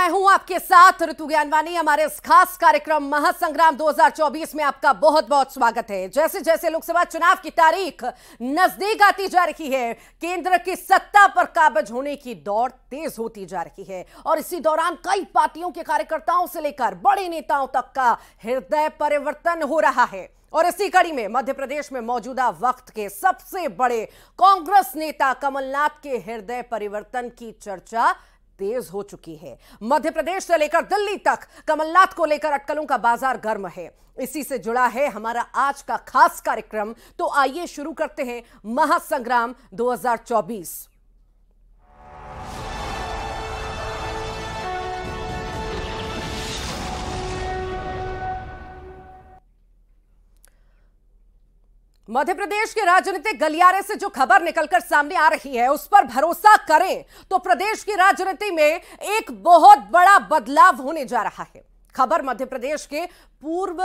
मैं हूं आपके साथ ऋतु ज्ञानवानी हमारे इस खास कार्यक्रम महासंग्राम 2024 में आपका बहुत बहुत स्वागत है जैसे जैसे लोकसभा चुनाव की तारीख नजदीक आती जा रही है केंद्र की सत्ता पर काबज होने की दौड़ तेज होती जा रही है और इसी दौरान कई पार्टियों के कार्यकर्ताओं से लेकर बड़े नेताओं तक का हृदय परिवर्तन हो रहा है और इसी कड़ी में मध्य प्रदेश में मौजूदा वक्त के सबसे बड़े कांग्रेस नेता कमलनाथ के हृदय परिवर्तन की चर्चा तेज हो चुकी है मध्य प्रदेश से लेकर दिल्ली तक कमलनाथ को लेकर अटकलों का बाजार गर्म है इसी से जुड़ा है हमारा आज का खास कार्यक्रम तो आइए शुरू करते हैं महासंग्राम 2024 मध्य प्रदेश के राजनीतिक गलियारे से जो खबर निकलकर सामने आ रही है उस पर भरोसा करें तो प्रदेश की राजनीति में एक बहुत बड़ा बदलाव होने जा रहा है खबर मध्य प्रदेश के पूर्व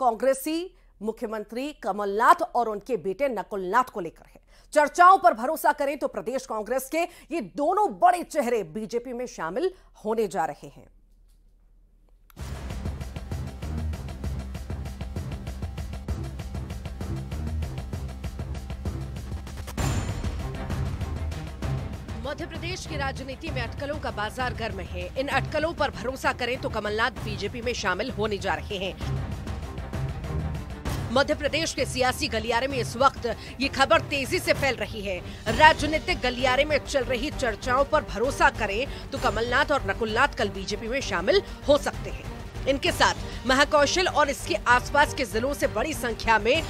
कांग्रेसी मुख्यमंत्री कमलनाथ और उनके बेटे नकुलनाथ को लेकर है चर्चाओं पर भरोसा करें तो प्रदेश कांग्रेस के ये दोनों बड़े चेहरे बीजेपी में शामिल होने जा रहे हैं मध्य प्रदेश की राजनीति में अटकलों का बाजार गर्म है इन अटकलों पर भरोसा करें तो कमलनाथ बीजेपी में शामिल होने जा रहे हैं मध्य प्रदेश के सियासी गलियारे में इस वक्त ये खबर तेजी से फैल रही है राजनीतिक गलियारे में चल रही चर्चाओं पर भरोसा करें तो कमलनाथ और नकुलनाथ कल बीजेपी में शामिल हो सकते हैं इनके साथ महाकौशल और इसके आसपास के जिलों से बड़ी संख्या में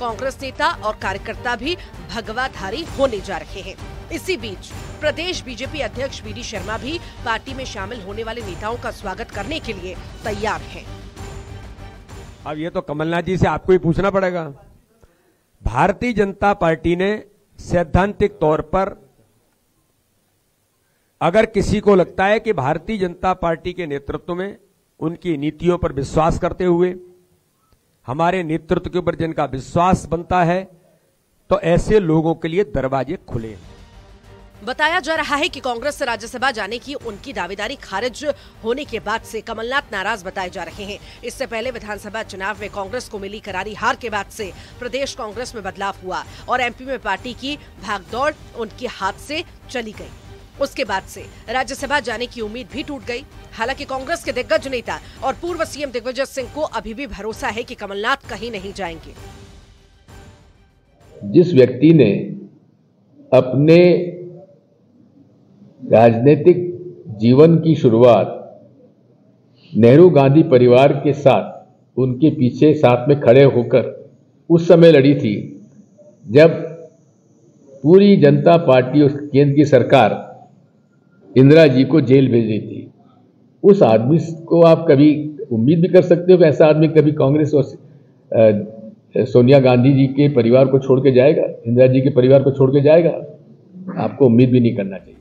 कांग्रेस नेता और कार्यकर्ता भी भगवाधारी होने जा रहे हैं इसी बीच प्रदेश बीजेपी अध्यक्ष वी शर्मा भी पार्टी में शामिल होने वाले नेताओं का स्वागत करने के लिए तैयार हैं। अब ये तो कमलनाथ जी से आपको ही पूछना पड़ेगा भारतीय जनता पार्टी ने सैद्धांतिक तौर पर अगर किसी को लगता है कि भारतीय जनता पार्टी के नेतृत्व में उनकी नीतियों पर विश्वास करते हुए हमारे नेतृत्व के ऊपर जिनका विश्वास बनता है तो ऐसे लोगों के लिए दरवाजे खुले हैं बताया जा रहा है कि कांग्रेस से राज्यसभा जाने की उनकी दावेदारी खारिज होने के बाद से कमलनाथ नाराज बताए जा रहे हैं इससे पहले विधानसभा चुनाव में कांग्रेस को मिली करारी हार के बाद से प्रदेश कांग्रेस में बदलाव हुआ और एमपी में पार्टी की भागदौड़ उनके हाथ से चली गई उसके बाद से राज्यसभा जाने की उम्मीद भी टूट गई हालांकि कांग्रेस के दिग्गज नेता और पूर्व सीएम दिग्विजय सिंह को अभी भी भरोसा है कि कमलनाथ कहीं नहीं जाएंगे जिस व्यक्ति ने अपने राजनीतिक जीवन की शुरुआत नेहरू गांधी परिवार के साथ उनके पीछे साथ में खड़े होकर उस समय लड़ी थी जब पूरी जनता पार्टी और केंद्र की सरकार इंदिरा जी को जेल भेज रही थी उस आदमी को आप कभी उम्मीद भी कर सकते हो कि ऐसा आदमी कभी कांग्रेस और सोनिया गांधी जी के परिवार को छोड़ के जाएगा इंदिरा जी के परिवार को छोड़ के जाएगा आपको उम्मीद भी नहीं करना चाहिए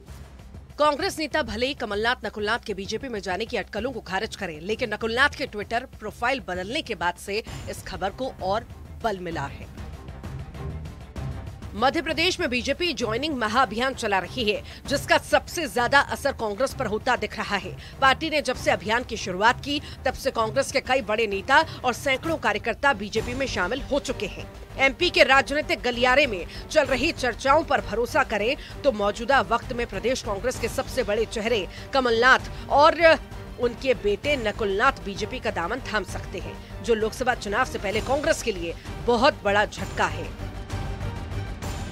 कांग्रेस नेता भले ही कमलनाथ नकुलनाथ के बीजेपी में जाने की अटकलों को खारिज करें लेकिन नकुलनाथ के ट्विटर प्रोफाइल बदलने के बाद से इस खबर को और बल मिला है मध्य प्रदेश में बीजेपी ज्वाइनिंग महाअभियान चला रही है जिसका सबसे ज्यादा असर कांग्रेस पर होता दिख रहा है पार्टी ने जब से अभियान की शुरुआत की तब से कांग्रेस के कई बड़े नेता और सैकड़ों कार्यकर्ता बीजेपी में शामिल हो चुके हैं एमपी के राजनीतिक गलियारे में चल रही चर्चाओं पर भरोसा करें तो मौजूदा वक्त में प्रदेश कांग्रेस के सबसे बड़े चेहरे कमलनाथ और उनके बेटे नकुलनाथ बीजेपी का दामन थाम सकते हैं जो लोकसभा चुनाव से पहले कांग्रेस के लिए बहुत बड़ा झटका है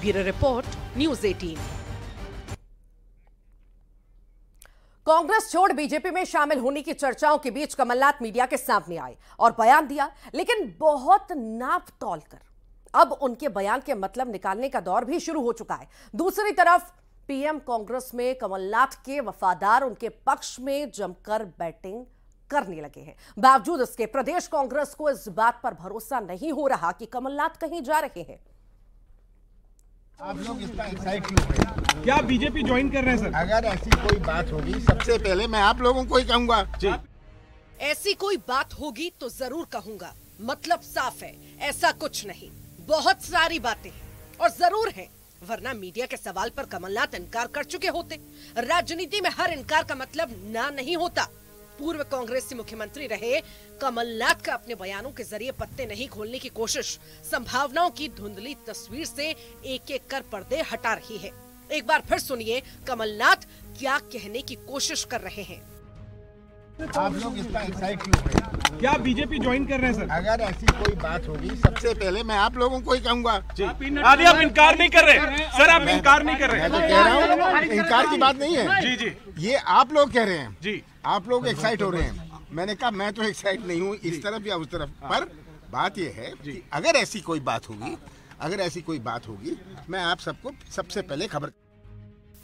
ब्यूरो रिपोर्ट न्यूज 18 कांग्रेस छोड़ बीजेपी में शामिल होने की चर्चाओं के बीच कमलनाथ मीडिया के सामने आए और बयान दिया लेकिन बहुत नाप तौल कर अब उनके बयान के मतलब निकालने का दौर भी शुरू हो चुका है दूसरी तरफ पीएम कांग्रेस में कमलनाथ के वफादार उनके पक्ष में जमकर बैटिंग करने लगे हैं बावजूद इसके प्रदेश कांग्रेस को इस बात पर भरोसा नहीं हो रहा कि कमलनाथ कहीं जा रहे हैं आप लोग इसका क्यों क्या बीजेपी ज्वाइन कर रहे हैं सर अगर ऐसी कोई बात होगी सबसे पहले मैं आप लोगों को ही कहूँगा ऐसी कोई बात होगी तो जरूर कहूँगा मतलब साफ है ऐसा कुछ नहीं बहुत सारी बातें हैं और जरूर है वरना मीडिया के सवाल पर कमलनाथ इनकार कर चुके होते राजनीति में हर इनकार का मतलब ना नहीं होता पूर्व के मुख्यमंत्री रहे कमलनाथ का अपने बयानों के जरिए पत्ते नहीं खोलने की कोशिश संभावनाओं की धुंधली तस्वीर से एक एक कर पर्दे हटा रही है एक बार फिर सुनिए कमलनाथ क्या कहने की कोशिश कर रहे हैं आप लोग इसका एक्साइट क्यों क्या बीजेपी ज्वाइन कर रहे हैं सर अगर ऐसी कोई बात होगी सबसे पहले मैं आप लोगों को ही कहूंगा अभी आप इनकार नहीं कर रहे सर आप इनकार नहीं कर रहे तो कह रहा हूँ इनकार की बात नहीं है जी जी ये आप लोग कह रहे हैं जी आप लोग एक्साइट हो रहे हैं मैंने कहा मैं तो एक्साइट नहीं हूँ इस तरफ या उस तरफ पर बात यह है कि अगर ऐसी कोई बात होगी अगर ऐसी कोई बात होगी मैं आप सबको सबसे पहले खबर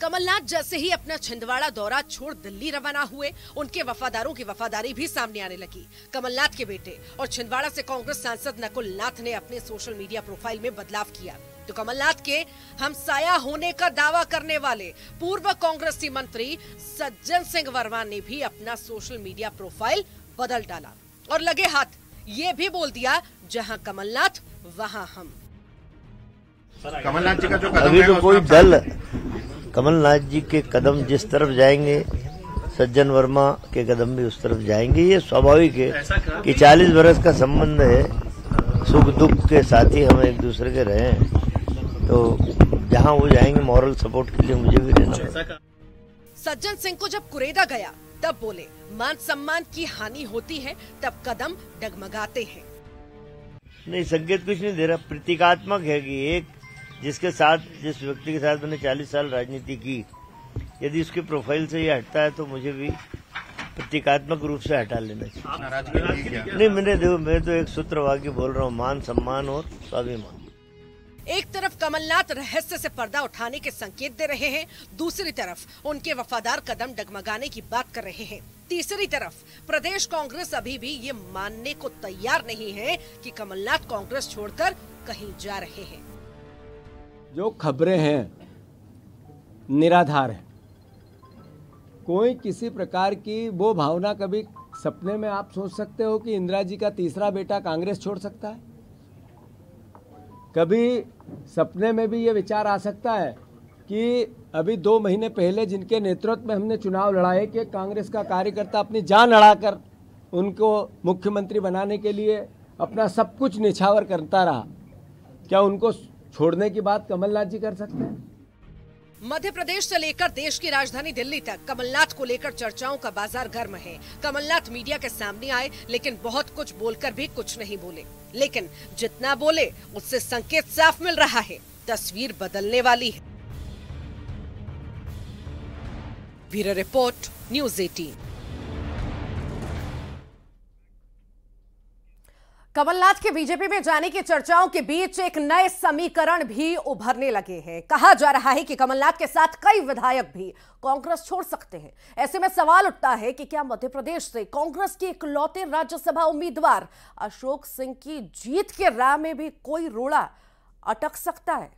कमलनाथ जैसे ही अपना छिंदवाड़ा दौरा छोड़ दिल्ली रवाना हुए उनके वफादारों की वफादारी भी सामने आने लगी कमलनाथ के बेटे और छिंदवाड़ा से कांग्रेस सांसद नकुल नाथ ने अपने सोशल मीडिया प्रोफाइल में बदलाव किया तो कमलनाथ के हम साया होने का दावा करने वाले पूर्व कांग्रेसी मंत्री सज्जन सिंह वर्मा ने भी अपना सोशल मीडिया प्रोफाइल बदल डाला और लगे हाथ ये भी बोल दिया जहाँ कमलनाथ वहाँ हम कमलनाथ जी का जो कदम है तो कोई अच्छा दल कमलनाथ जी के कदम जिस तरफ जाएंगे सज्जन वर्मा के कदम भी उस तरफ जाएंगे ये स्वाभाविक है कि 40 बरस का संबंध है सुख दुख के साथ ही हम एक दूसरे के रहे हैं तो जहां वो जाएंगे मॉरल सपोर्ट के लिए मुझे भी रहना सज्जन सिंह को जब कुरेदा गया तब बोले मान सम्मान की हानि होती है तब कदम डगमगाते हैं नहीं संकेत कुछ नहीं दे रहा प्रतीकात्मक है कि एक जिसके साथ जिस व्यक्ति के साथ मैंने चालीस साल राजनीति की यदि उसके प्रोफाइल से ये हटता है तो मुझे भी प्रतीकात्मक रूप से हटा लेना चाहिए नहीं मैंने देखो मैं तो एक सूत्र वाक्य बोल रहा हूँ मान सम्मान और स्वाभिमान एक तरफ कमलनाथ रहस्य से पर्दा उठाने के संकेत दे रहे हैं दूसरी तरफ उनके वफादार कदम डगमगाने की बात कर रहे हैं तीसरी तरफ प्रदेश कांग्रेस अभी भी ये मानने को तैयार नहीं है कि कमलनाथ कांग्रेस छोड़कर कहीं जा रहे हैं जो खबरें हैं निराधार हैं कोई किसी प्रकार की वो भावना कभी सपने में आप सोच सकते हो कि इंदिरा जी का तीसरा बेटा कांग्रेस छोड़ सकता है कभी सपने में भी ये विचार आ सकता है कि अभी दो महीने पहले जिनके नेतृत्व में हमने चुनाव लड़ाए कि कांग्रेस का कार्यकर्ता अपनी जान लड़ाकर उनको मुख्यमंत्री बनाने के लिए अपना सब कुछ निछावर करता रहा क्या उनको छोड़ने की बात कमलनाथ जी कर सकते हैं मध्य प्रदेश से लेकर देश की राजधानी दिल्ली तक कमलनाथ को लेकर चर्चाओं का बाजार गर्म है कमलनाथ मीडिया के सामने आए लेकिन बहुत कुछ बोलकर भी कुछ नहीं बोले लेकिन जितना बोले उससे संकेत साफ मिल रहा है तस्वीर बदलने वाली है bureau report news eighteen Kamalnath के बीजेपी में जाने की चर्चाओं के बीच एक नए समीकरण भी उभरने लगे हैं कहा जा रहा है कि कमलनाथ के साथ कई विधायक भी कांग्रेस छोड़ सकते हैं ऐसे में सवाल उठता है कि क्या मध्य प्रदेश से कांग्रेस के इकलौते राज्यसभा उम्मीदवार अशोक सिंह की जीत के राह में भी कोई रोड़ा अटक सकता है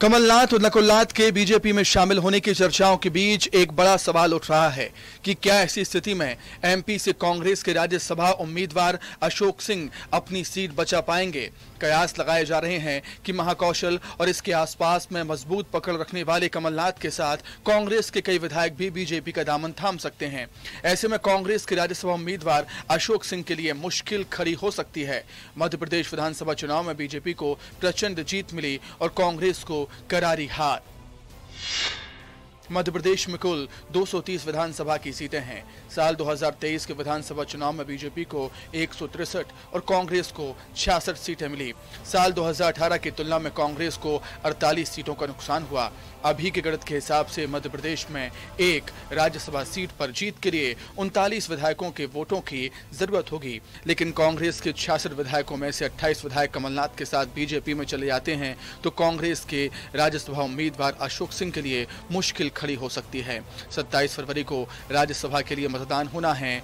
कमलनाथ और नकुलनाथ के बीजेपी में शामिल होने की चर्चाओं के बीच एक बड़ा सवाल उठ रहा है कि क्या ऐसी स्थिति में एमपी से कांग्रेस के राज्यसभा उम्मीदवार अशोक सिंह अपनी सीट बचा पाएंगे कयास लगाए जा रहे हैं कि महाकौशल और इसके आसपास में मजबूत पकड़ रखने वाले कमलनाथ के साथ कांग्रेस के कई विधायक भी बीजेपी का दामन थाम सकते हैं ऐसे में कांग्रेस के राज्यसभा उम्मीदवार अशोक सिंह के लिए मुश्किल खड़ी हो सकती है मध्य प्रदेश विधानसभा चुनाव में बीजेपी को प्रचंड जीत मिली और कांग्रेस को करारी हार मध्य प्रदेश में कुल 230 विधानसभा की सीटें हैं साल 2023 के विधानसभा चुनाव में बीजेपी को एक और कांग्रेस को छियासठ सीटें मिली साल 2018 की तुलना में कांग्रेस को 48 सीटों का नुकसान हुआ अभी के गणित के हिसाब से मध्य प्रदेश में एक राज्यसभा सीट पर जीत के लिए उनतालीस विधायकों के वोटों की जरूरत होगी लेकिन कांग्रेस के छियासठ विधायकों में से अट्ठाईस विधायक कमलनाथ के साथ बीजेपी में चले जाते हैं तो कांग्रेस के राज्यसभा उम्मीदवार अशोक सिंह के लिए मुश्किल खड़ी हो सकती है 27 फरवरी को राज्यसभा के लिए मतदान होना है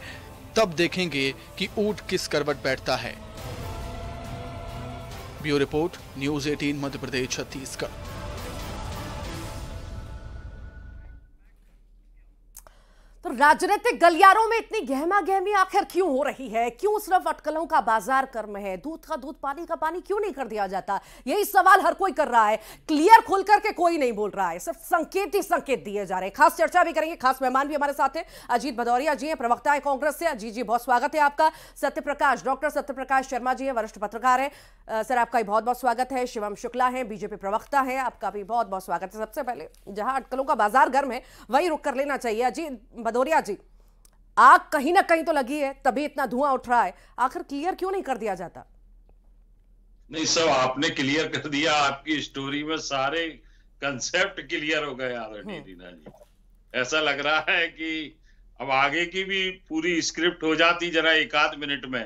तब देखेंगे कि ऊट किस करवट बैठता है bureau report news 18 Madhya Pradesh Chhattisgarh तो राजनीतिक गलियारों में इतनी गहमा गहमी आखिर क्यों हो रही है क्यों सिर्फ अटकलों का बाजार कर्म है दूध का दूध पानी का पानी क्यों नहीं कर दिया जाता यही सवाल हर कोई कर रहा है क्लियर खोल करके कोई नहीं बोल रहा है सिर्फ संकेत ही संकेत दिए जा रहे हैं खास चर्चा भी करेंगे खास मेहमान भी हमारे साथ है अजीत भदौरिया जी हैं प्रवक्ता है कांग्रेस से अजीत जी बहुत स्वागत है आपका सत्यप्रकाश डॉक्टर सत्यप्रकाश शर्मा जी है वरिष्ठ पत्रकार है सर आपका भी बहुत बहुत स्वागत है शिवम शुक्ला है बीजेपी प्रवक्ता है आपका भी बहुत बहुत स्वागत है सबसे पहले जहां अटकलों का बाजार गर्म है वही रुक कर लेना चाहिए अजीत भदौरिया जी आग कहीं ना कहीं तो लगी है तभी इतना धुआं उठ रहा है आखिर क्लियर क्यों नहीं कर दिया जाता नहीं सब आपने क्लियर कर दिया आपकी स्टोरी में सारे कंसेप्ट क्लियर हो गए रीना हम्म। जी ऐसा लग रहा है कि अब आगे की भी पूरी स्क्रिप्ट हो जाती जरा एक आध मिनट में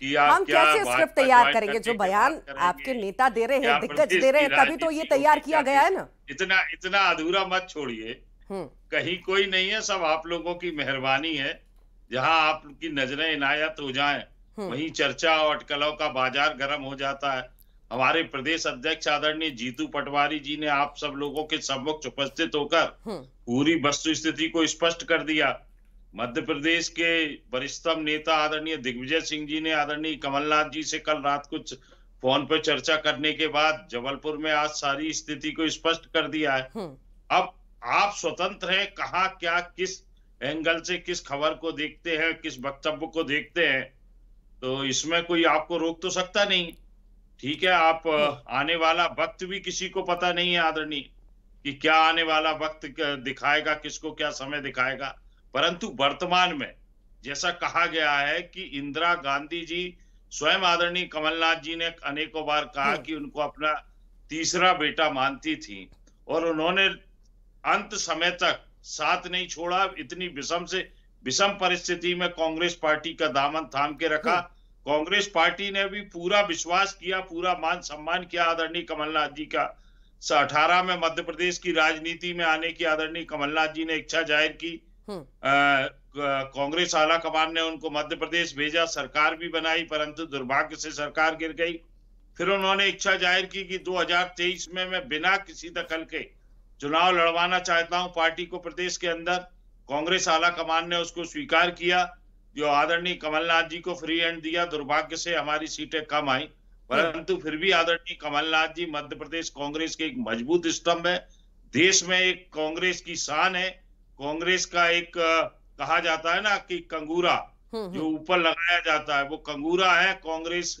कि आप हम क्या कैसे स्क्रिप्ट तैयार करेंगे जो बयान आपके नेता दे रहे हैं दिग्गज दे रहे हैं तभी तो ये तैयार किया गया है ना इतना इतना अधूरा मत छोड़िए हम्म। कहीं कोई नहीं है सब आप लोगों की मेहरबानी है जहां आपकी नजरें इनायत हो जाएं हम्म। वहीं चर्चा और अटकलों का बाजार गर्म हो जाता है हमारे प्रदेश अध्यक्ष आदरणीय जीतू पटवारी जी ने आप सब लोगों के सम्मुख उपस्थित होकर हम्म। पूरी वस्तु स्थिति को स्पष्ट कर दिया मध्य प्रदेश के वरिष्ठतम नेता आदरणीय दिग्विजय सिंह जी ने आदरणीय कमलनाथ जी से कल रात कुछ फोन पर चर्चा करने के बाद जबलपुर में आज सारी स्थिति को स्पष्ट कर दिया है अब आप स्वतंत्र हैं कहा क्या किस एंगल से किस खबर को देखते हैं किस वक्तव्य को देखते हैं तो इसमें कोई आपको रोक तो सकता नहीं ठीक है आप हाँ। आने वाला वक्त भी किसी को पता नहीं है आदरणीय कि क्या आने वाला वक्त दिखाएगा किसको क्या समय दिखाएगा परंतु वर्तमान में जैसा कहा गया है कि इंदिरा गांधी जी स्वयं आदरणीय कमलनाथ जी ने अनेकों बार कहा हाँ। कि उनको अपना तीसरा बेटा मानती थी और उन्होंने अंत समय तक साथ नहीं छोड़ा इतनी विषम से विषम परिस्थिति में कांग्रेस पार्टी का दामन थाम के रखा हाँ। कांग्रेस पार्टी ने भी पूरा विश्वास किया पूरा मान सम्मान किया आदरणीय कमलनाथ जी का अठारह में मध्य प्रदेश की राजनीति में आने की आदरणीय कमलनाथ जी ने इच्छा जाहिर की हाँ। कांग्रेस आला कमान ने उनको मध्य प्रदेश भेजा सरकार भी बनाई परंतु दुर्भाग्य से सरकार गिर गई फिर उन्होंने इच्छा जाहिर की कि 2023 में मैं बिना किसी दखल के चुनाव लड़वाना चाहता हूं पार्टी को प्रदेश के अंदर कांग्रेस आला कमान ने उसको स्वीकार किया जो आदरणीय कमलनाथ जी को फ्री हैंड दिया दुर्भाग्य से हमारी सीटें कम आई परंतु फिर भी आदरणीय कमलनाथ जी मध्य प्रदेश कांग्रेस के एक मजबूत स्तंभ है देश में एक कांग्रेस की शान है कांग्रेस का एक कहा जाता है ना कि कंगूरा हम्म, हम्म। जो ऊपर लगाया जाता है वो कंगूरा है कांग्रेस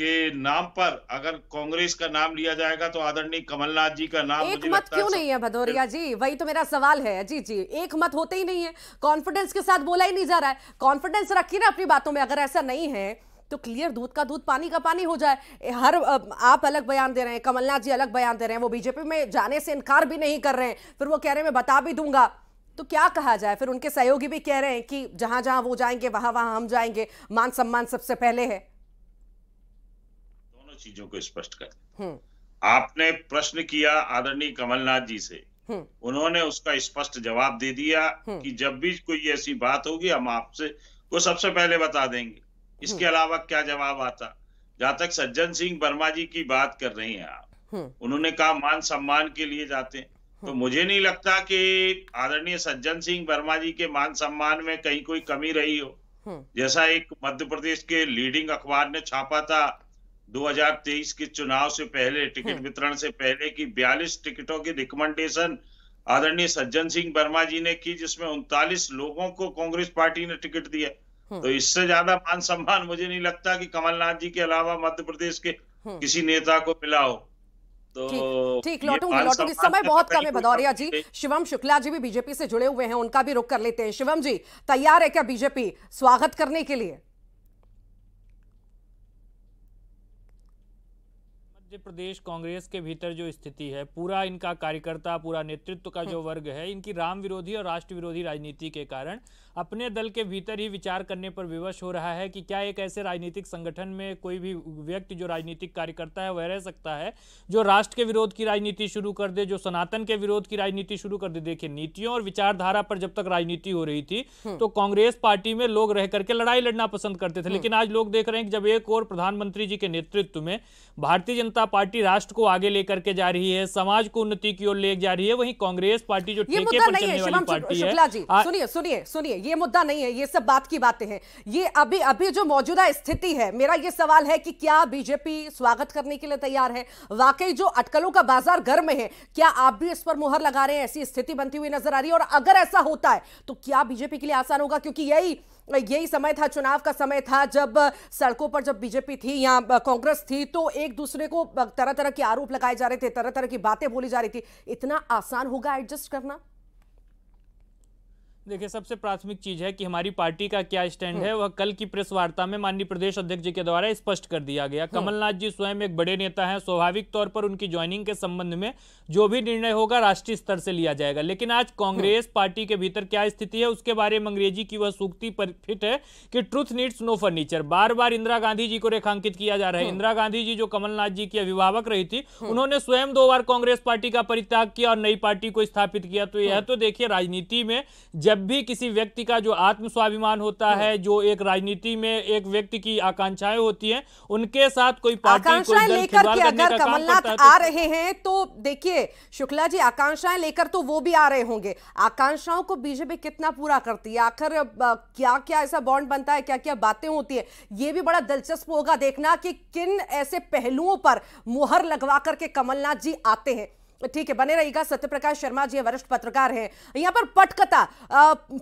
के नाम पर अगर कांग्रेस का नाम लिया जाएगा तो आदरणीय कमलनाथ जी का नाम एक मत क्यों नहीं है भदौरिया जी वही तो मेरा सवाल है जी जी एक मत होते ही नहीं है कॉन्फिडेंस के साथ बोला ही नहीं जा रहा है कॉन्फिडेंस रखिए ना अपनी बातों में अगर ऐसा नहीं है तो क्लियर दूध का दूध पानी का पानी हो जाए हर आप अलग बयान दे रहे हैं कमलनाथ जी अलग बयान दे रहे हैं वो बीजेपी में जाने से इनकार भी नहीं कर रहे हैं फिर वो कह रहे हैं मैं बता भी दूंगा तो क्या कहा जाए फिर उनके सहयोगी भी कह रहे हैं कि जहां जहां वो जाएंगे वहां वहां हम जाएंगे मान सम्मान सबसे पहले है चीजों को स्पष्ट कर हम्म। आपने प्रश्न किया आदरणीय कमलनाथ जी से हम्म। उन्होंने उसका स्पष्ट जवाब दे दिया हम्म। कि जब भी कोई ऐसी बात होगी हम आपसे को सबसे पहले बता देंगे इसके अलावा क्या जवाब आता जहां तक सज्जन सिंह वर्मा जी की बात कर रहे हैं आप उन्होंने कहा मान सम्मान के लिए जाते हैं तो मुझे नहीं लगता कि आदरणीय सज्जन सिंह वर्मा जी के मान सम्मान में कहीं कोई कमी रही हो जैसा एक मध्य प्रदेश के लीडिंग अखबार ने छापा था 2023 के चुनाव से पहले टिकट हाँ। वितरण से पहले की बयालीस टिकटों की रिकमेंडेशन आदरणीय सज्जन सिंह वर्मा जी ने की जिसमें उनतालीस लोगों को कांग्रेस पार्टी ने टिकट दिया हाँ। तो इससे ज्यादा मान सम्मान मुझे नहीं लगता कि कमलनाथ जी के अलावा मध्य प्रदेश के हाँ। किसी नेता को मिला हो तो ठीक लौटूंगी लौटूंगी समय बहुत कम है भदौरिया जी शिवम शुक्ला जी भी बीजेपी से जुड़े हुए हैं उनका भी रुख कर लेते हैं शिवम जी तैयार है क्या बीजेपी स्वागत करने के लिए मध्य प्रदेश कांग्रेस के भीतर जो स्थिति है पूरा इनका कार्यकर्ता पूरा नेतृत्व का जो हम्म। वर्ग है इनकी राम विरोधी और राष्ट्र विरोधी राजनीति के कारण अपने दल के भीतर ही विचार करने पर विवश हो रहा है कि क्या एक ऐसे राजनीतिक संगठन में कोई भी व्यक्ति जो राजनीतिक कार्यकर्ता है वह रह सकता है जो राष्ट्र के विरोध की राजनीति शुरू कर दे जो सनातन के विरोध की राजनीति शुरू कर दे देखिए नीतियों और विचारधारा पर जब तक राजनीति हो रही थी हम्म। तो कांग्रेस पार्टी में लोग रह करके लड़ाई लड़ना पसंद करते थे हम्म। लेकिन आज लोग देख रहे हैं कि जब एक और प्रधानमंत्री जी के नेतृत्व में भारतीय जनता जनता पार्टी राष्ट्र को आगे लेकर के जा रही है समाज को उन्नति की ओर ले जा रही है वही कांग्रेस पार्टी जो ठेके पर चलने वाली पार्टी है जी सुनिए सुनिए सुनिए ये मुद्दा नहीं है ये सब बात की बातें हैं ये अभी अभी जो मौजूदा स्थिति है मेरा ये सवाल है कि क्या बीजेपी स्वागत करने के लिए तैयार है वाकई जो अटकलों का बाजार गर्म है क्या आप भी इस पर मुहर लगा रहे हैं ऐसी स्थिति बनती हुई नजर आ रही है और अगर ऐसा होता है तो क्या बीजेपी के लिए आसान होगा क्योंकि यही यही समय था चुनाव का समय था जब सड़कों पर जब बीजेपी थी या कांग्रेस थी तो एक दूसरे को तरह तरह के आरोप लगाए जा रहे थे तरह तरह की बातें बोली जा रही थी इतना आसान होगा एडजस्ट करना देखिए सबसे प्राथमिक चीज है कि हमारी पार्टी का क्या स्टैंड है हम्म। वह कल की प्रेस वार्ता में माननीय प्रदेश अध्यक्ष जी के द्वारा स्पष्ट कर दिया गया हम्म। कमलनाथ जी स्वयं एक बड़े नेता हैं स्वाभाविक तौर पर उनकी ज्वाइनिंग के संबंध में जो भी निर्णय होगा राष्ट्रीय स्तर से लिया जाएगा लेकिन आज कांग्रेस हम्म। पार्टी के भीतर क्या स्थिति है उसके बारे में अंग्रेजी की वह सूक्ति पर फिट है कि ट्रूथ नीड्स नो फर्नीचर बार बार इंदिरा गांधी जी को रेखांकित किया जा रहा है इंदिरा गांधी जी जो कमलनाथ जी की अभिभावक रही थी उन्होंने स्वयं दो बार कांग्रेस पार्टी का परित्याग किया और नई पार्टी को स्थापित किया तो यह तो देखिए राजनीति में जब जब भी किसी व्यक्ति का जो आत्म स्वाभिमान होता हम्म। है जो एक राजनीति में एक व्यक्ति की आकांक्षाएं होती हैं उनके साथ कोई आकांक्षाएं लेकर के अगर कमलनाथ तो आ रहे हैं तो देखिए शुक्ला जी आकांक्षाएं लेकर तो वो भी आ रहे होंगे आकांक्षाओं को बीजेपी कितना पूरा करती है आखिर क्या क्या ऐसा बॉन्ड बनता है क्या क्या बातें होती है ये भी बड़ा दिलचस्प होगा देखना कि किन ऐसे पहलुओं पर मुहर लगवा करके कमलनाथ जी आते हैं ठीक है बने रहेगा सत्यप्रकाश शर्मा जी वरिष्ठ पत्रकार हैं यहाँ पर पटकथा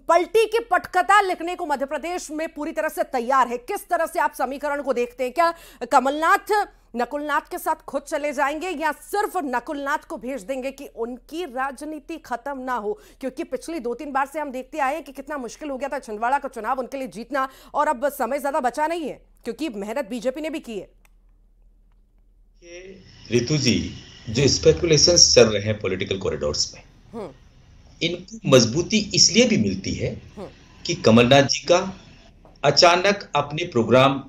पलटी की पटकथा लिखने को मध्य प्रदेश में पूरी तरह से तैयार है किस तरह से आप समीकरण को देखते हैं क्या कमलनाथ नकुलनाथ के साथ खुद चले जाएंगे या सिर्फ नकुलनाथ को भेज देंगे कि उनकी राजनीति खत्म ना हो क्योंकि पिछली दो तीन बार से हम देखते आए कि कितना मुश्किल हो गया था छिंदवाड़ा का चुनाव उनके लिए जीतना और अब समय ज्यादा बचा नहीं है क्योंकि मेहनत बीजेपी ने भी की है रितु जी जो स्पेकुलेशन चल रहे हैं पॉलिटिकल कॉरिडोर्स में हम्म। इनको मजबूती इसलिए भी मिलती है हम्म। कि कमलनाथ जी का अचानक अपने प्रोग्राम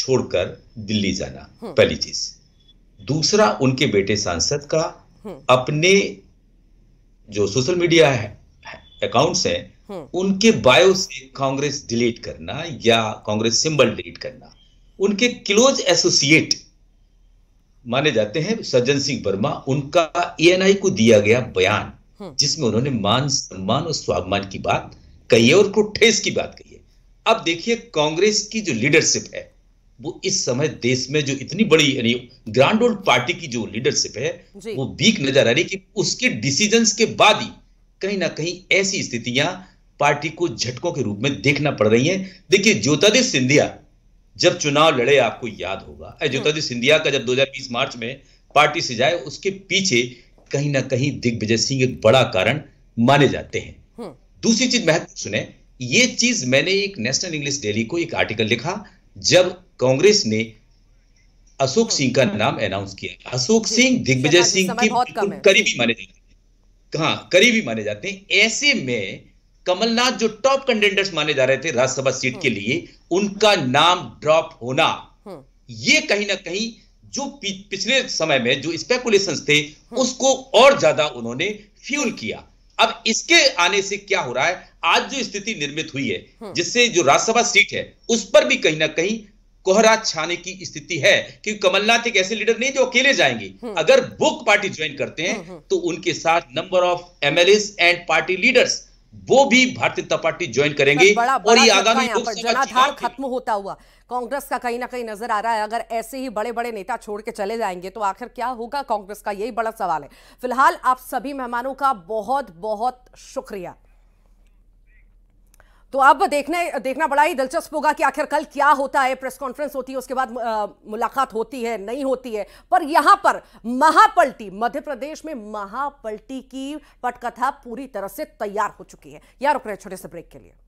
छोड़कर दिल्ली जाना हम्म। पहली चीज दूसरा उनके बेटे सांसद का अपने जो सोशल मीडिया है अकाउंट्स हैं उनके बायो से कांग्रेस डिलीट करना या कांग्रेस सिंबल डिलीट करना उनके क्लोज एसोसिएट माने जाते हैं सज्जन सिंह वर्मा उनका एएनआई e को दिया गया बयान हम्म। जिसमें उन्होंने मान सम्मान और स्वाभिमान की बात कही है और को ठेस की बात कही है अब देखिए कांग्रेस की जो लीडरशिप है वो इस समय देश में जो इतनी बड़ी यानी ग्रांड ओल्ड पार्टी की जो लीडरशिप है वो वीक नजर आ रही कि उसके डिसीजन के बाद ही कहीं ना कहीं ऐसी स्थितियां पार्टी को झटकों के रूप में देखना पड़ रही है देखिए ज्योतिदित्य सिंधिया जब चुनाव लड़े आपको याद होगा ज्योतिरादित्य हाँ। तो सिंधिया का जब 2020 मार्च में पार्टी से जाए उसके पीछे कहीं ना कहीं दिग्विजय सिंह एक बड़ा कारण माने जाते हैं हाँ। दूसरी चीज महत्व सुने ये चीज मैंने एक नेशनल इंग्लिश डेली को एक आर्टिकल लिखा जब कांग्रेस ने अशोक हाँ। सिंह का नाम अनाउंस किया अशोक सिंह दिग्विजय सिंह की करीबी माने जाते हैं कहा करीबी माने जाते हैं ऐसे में कमलनाथ जो टॉप कंटेंडर्स माने जा रहे थे राज्यसभा सीट के हम्म। लिए उनका नाम ड्रॉप होना हम्म। ये कहीं ना कहीं जो पिछले समय में जो स्पेकुलेशंस थे हम्म। उसको और ज्यादा उन्होंने फ्यूल किया अब इसके आने से क्या हो रहा है आज जो स्थिति निर्मित हुई है जिससे जो राज्यसभा सीट है उस पर भी कहीं ना कहीं कोहरा छाने की स्थिति है क्योंकि कमलनाथ एक ऐसे लीडर नहीं जो अकेले जाएंगे अगर बुक पार्टी ज्वाइन करते हैं तो उनके साथ number of MLA and party leaders वो भी भारतीय जनता पार्टी ज्वाइन करेंगे बड़ा, और ये आगामी जनाधार खत्म होता हुआ कांग्रेस का कहीं ना कहीं नजर आ रहा है अगर ऐसे ही बड़े बड़े नेता छोड़ के चले जाएंगे तो आखिर क्या होगा कांग्रेस का यही बड़ा सवाल है फिलहाल आप सभी मेहमानों का बहुत बहुत शुक्रिया तो अब देखने देखना बड़ा ही दिलचस्प होगा कि आखिर कल क्या होता है प्रेस कॉन्फ्रेंस होती है उसके बाद मुलाकात होती है नहीं होती है पर यहां पर महापलटी मध्य प्रदेश में महापलटी की पटकथा पूरी तरह से तैयार हो चुकी है यार रुक रहे छोटे से ब्रेक के लिए